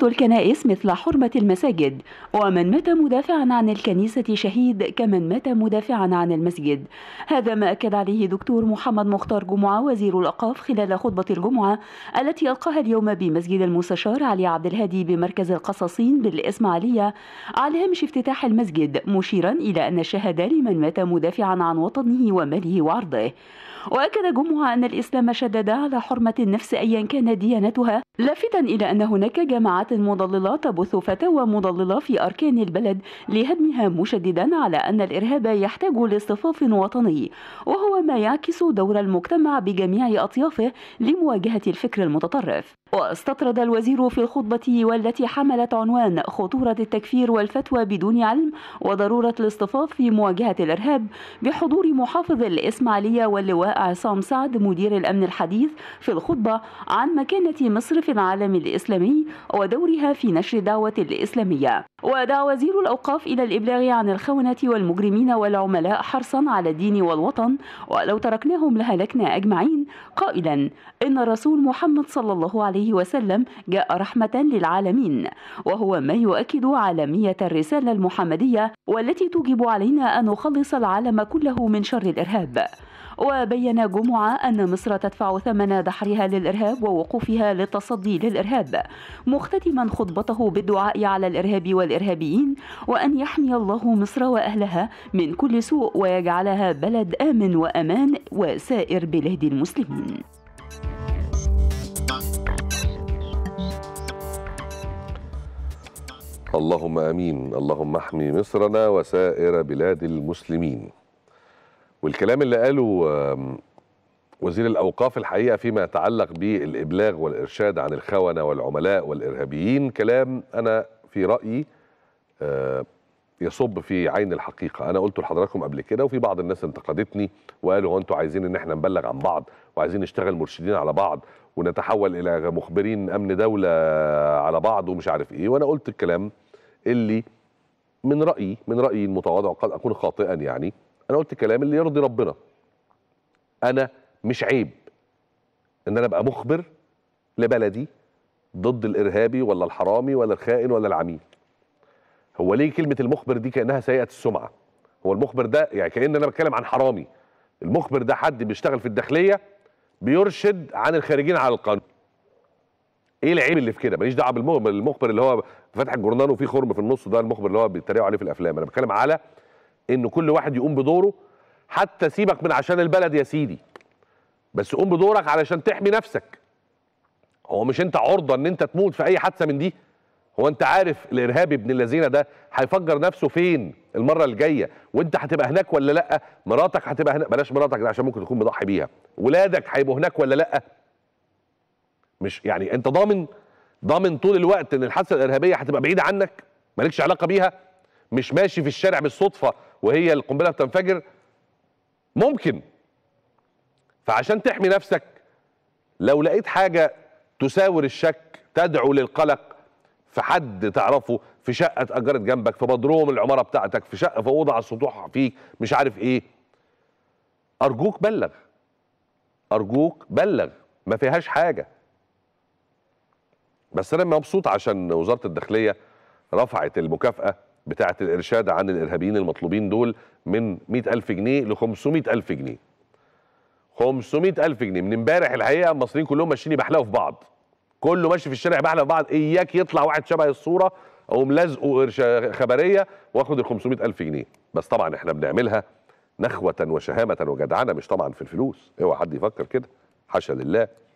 حرمة الكنائس مثل حرمة المساجد ومن مات مدافعا عن الكنيسة شهيد كمن مات مدافعا عن المسجد هذا ما أكد عليه دكتور محمد مختار جمعة وزير الأوقاف خلال خطبة الجمعة التي ألقاها اليوم بمسجد المستشار علي عبد الهادي بمركز القصاصين بالإسماعيلية على هامش افتتاح المسجد مشيرا إلى أن الشهادة لمن مات مدافعا عن وطنه وماله وعرضه وأكد جمعة أن الإسلام شدد على حرمة النفس أيا كانت ديانتها لافتا إلى أن هناك جماعات أصدرت المضللة تبث فتاوى مضللة في أركان البلد لهدمها مشددا على أن الإرهاب يحتاج لاصطفاف وطني وهو وما يعكس دور المجتمع بجميع أطيافه لمواجهة الفكر المتطرف واستطرد الوزير في الخطبة والتي حملت عنوان خطورة التكفير والفتوى بدون علم وضرورة الاصطفاف في مواجهة الإرهاب بحضور محافظ الإسماعيلية واللواء عصام سعد مدير الأمن الحديث في الخطبة عن مكانة مصر في العالم الإسلامي ودورها في نشر دعوة الإسلامية ودعا وزير الأوقاف إلى الإبلاغ عن الخونة والمجرمين والعملاء حرصا على الدين والوطن ولو تركناهم لهلكنا أجمعين قائلا إن الرسول محمد صلى الله عليه وسلم جاء رحمة للعالمين وهو ما يؤكد عالمية الرسالة المحمدية والتي توجب علينا أن نخلص العالم كله من شر الإرهاب وبين جمعة أن مصر تدفع ثمن دحرها للإرهاب ووقوفها للتصدي للإرهاب مختتما خطبته بالدعاء على الإرهاب والإرهابيين وأن يحمي الله مصر وأهلها من كل سوء ويجعلها بلد آمن وأمان وسائر بلاد المسلمين اللهم امين اللهم احمي مصرنا وسائر بلاد المسلمين والكلام اللي قاله وزير الأوقاف الحقيقة فيما يتعلق بالإبلاغ والإرشاد عن الخونة والعملاء والإرهابيين كلام أنا في رأيي آه، يصب في عين الحقيقة أنا قلت لحضراتكم قبل كده وفي بعض الناس انتقدتني وقالوا هو أنتوا عايزين إن احنا نبلغ عن بعض وعايزين نشتغل مرشدين على بعض ونتحول إلى مخبرين أمن دولة على بعض ومش عارف إيه وأنا قلت الكلام اللي من رأيي من رأيي المتواضع وقد أكون خاطئا يعني انا قلت كلام اللي يرضي ربنا انا مش عيب ان انا ابقى مخبر لبلدي ضد الارهابي ولا الحرامي ولا الخائن ولا العميل هو ليه كلمه المخبر دي كانها سيئه السمعه هو المخبر ده يعني كان انا بتكلم عن حرامي المخبر ده حد بيشتغل في الداخليه بيرشد عن الخارجين على القانون ايه العيب اللي في كده ماليش دعوه بالمخبر اللي هو فاتح الجورنال وفيه خرم في النص ده المخبر اللي هو بيتريقوا عليه في الافلام انا بتكلم على ان كل واحد يقوم بدوره حتى سيبك من عشان البلد يا سيدي بس قوم بدورك علشان تحمي نفسك هو مش انت عرضه ان انت تموت في اي حادثه من دي هو انت عارف الارهابي ابن الذين ده هيفجر نفسه فين المره الجايه وانت هتبقى هناك ولا لا مراتك هتبقى هناك بلاش مراتك ده عشان ممكن تكون مضحي بيها ولادك هيبقوا هناك ولا لا مش يعني انت ضامن ضامن طول الوقت ان الحادثه الارهابيه هتبقى بعيده عنك مالكش علاقه بيها مش ماشي في الشارع بالصدفه وهي القنبله بتنفجر ممكن فعشان تحمي نفسك لو لقيت حاجه تساور الشك تدعو للقلق في حد تعرفه في شقه اتاجرت جنبك في بدروم العماره بتاعتك في شقه في اوضه على السطوح فيك مش عارف ايه ارجوك بلغ ارجوك بلغ ما فيهاش حاجه بس انا مبسوط عشان وزاره الداخليه رفعت المكافاه بتاعه الارشاد عن الارهابيين المطلوبين دول من 100000 جنيه ل 500000 جنيه 500000 جنيه من امبارح الحقيقه المصريين كلهم ماشيين يبحلقوا في بعض كله ماشي في الشارع يبحلق في بعض اياك يطلع واحد شبه الصوره اقوم لازقه خبريه واخد ال 500000 جنيه بس طبعا احنا بنعملها نخوه وشهامه وجدعنه مش طبعا في الفلوس اوعى حد يفكر كده حاشا لله